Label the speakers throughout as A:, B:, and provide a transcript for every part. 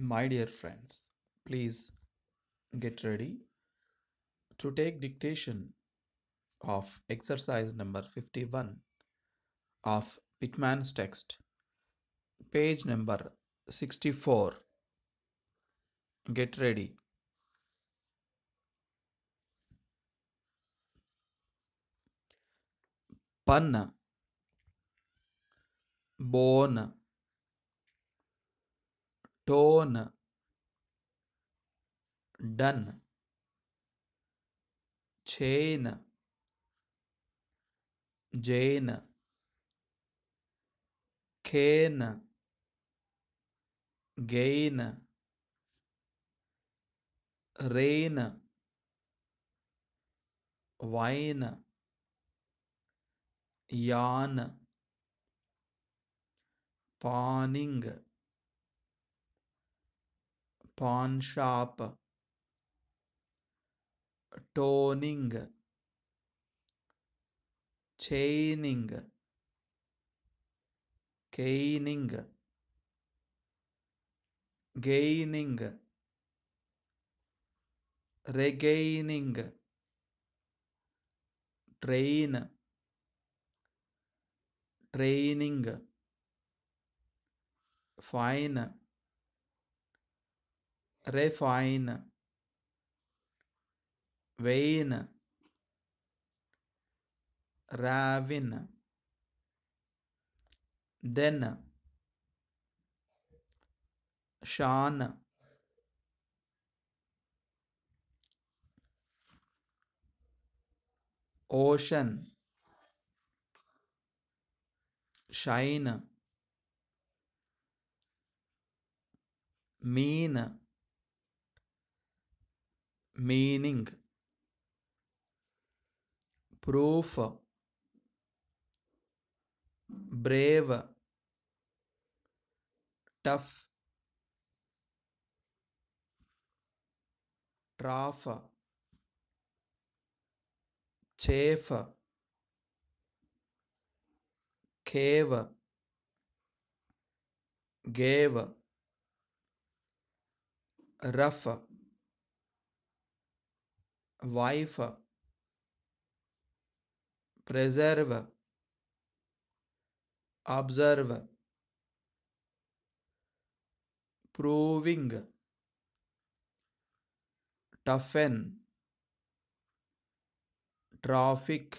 A: My dear friends, please get ready to take dictation of exercise number 51 of Pittman's text, page number 64. Get ready. Panna, bone, tone done chain jane cane gain rain wine yarn pawning pawn shop toning chaining caning gaining regaining train training fine refine, vein, ravine, then, shan, ocean, shine, mean, meaning proof brave tough trough chafe cave gave rough wife preserve observe proving toughen traffic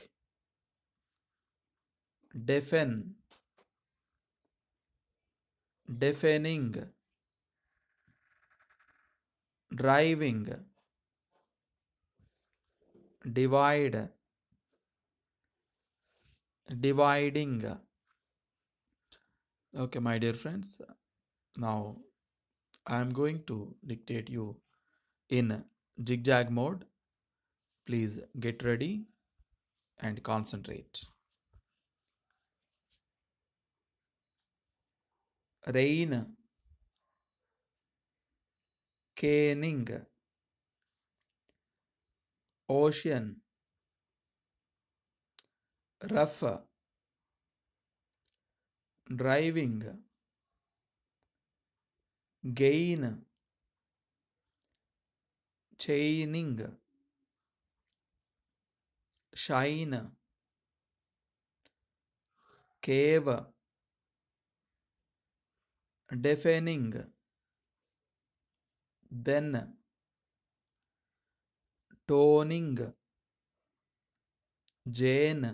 A: deafen deafening driving divide dividing okay my dear friends now i am going to dictate you in zigzag mode please get ready and concentrate rain caning ocean rough driving gain chaining shine cave deafening then toning jane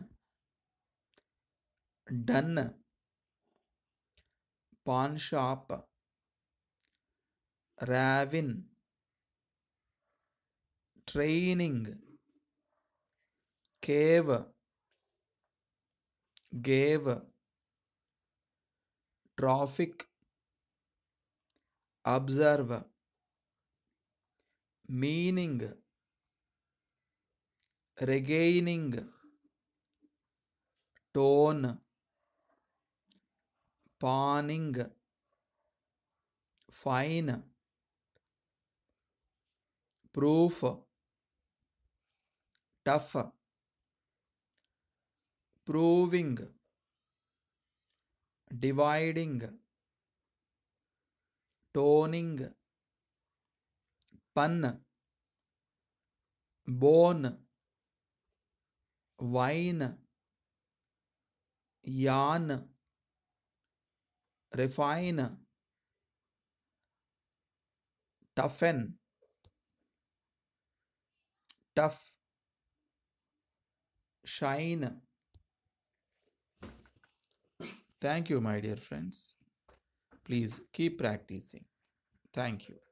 A: done pawn shop ravin training cave gave traffic observe meaning regaining tone pawning fine proof tough proving dividing toning pun bone wine, yarn, refine, toughen, tough, shine. Thank you, my dear friends. Please keep practicing. Thank you.